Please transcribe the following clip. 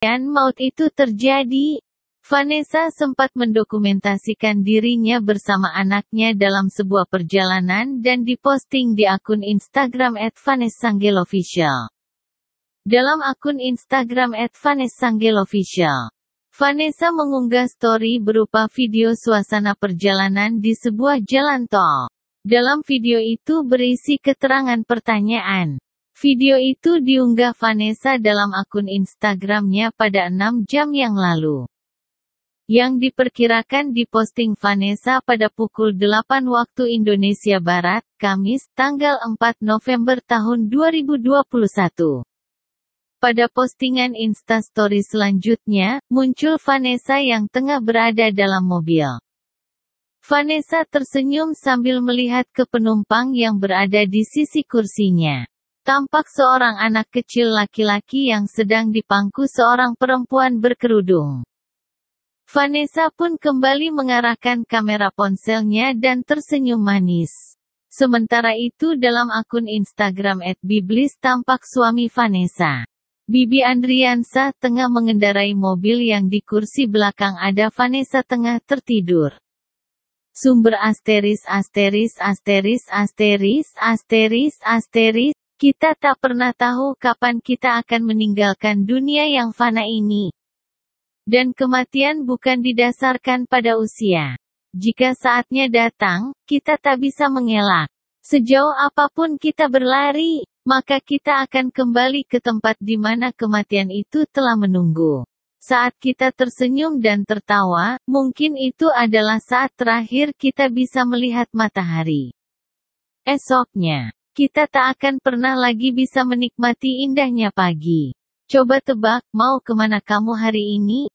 kejadian maut itu terjadi, Vanessa sempat mendokumentasikan dirinya bersama anaknya dalam sebuah perjalanan dan diposting di akun Instagram @vanessangelofficial. Dalam akun Instagram @vanessangelofficial, Vanessa mengunggah story berupa video suasana perjalanan di sebuah jalan tol. Dalam video itu berisi keterangan pertanyaan Video itu diunggah Vanessa dalam akun Instagramnya pada 6 jam yang lalu. Yang diperkirakan diposting Vanessa pada pukul 8 waktu Indonesia Barat, Kamis, tanggal 4 November tahun 2021. Pada postingan Insta Story selanjutnya, muncul Vanessa yang tengah berada dalam mobil. Vanessa tersenyum sambil melihat ke penumpang yang berada di sisi kursinya. Tampak seorang anak kecil laki-laki yang sedang dipangku seorang perempuan berkerudung. Vanessa pun kembali mengarahkan kamera ponselnya dan tersenyum manis. Sementara itu dalam akun Instagram @biblis tampak suami Vanessa. Bibi Andriansa tengah mengendarai mobil yang di kursi belakang ada Vanessa tengah tertidur. Sumber asteris asteris asteris asteris asteris asteris kita tak pernah tahu kapan kita akan meninggalkan dunia yang fana ini. Dan kematian bukan didasarkan pada usia. Jika saatnya datang, kita tak bisa mengelak. Sejauh apapun kita berlari, maka kita akan kembali ke tempat di mana kematian itu telah menunggu. Saat kita tersenyum dan tertawa, mungkin itu adalah saat terakhir kita bisa melihat matahari. Esoknya, kita tak akan pernah lagi bisa menikmati indahnya pagi. Coba tebak, mau kemana kamu hari ini?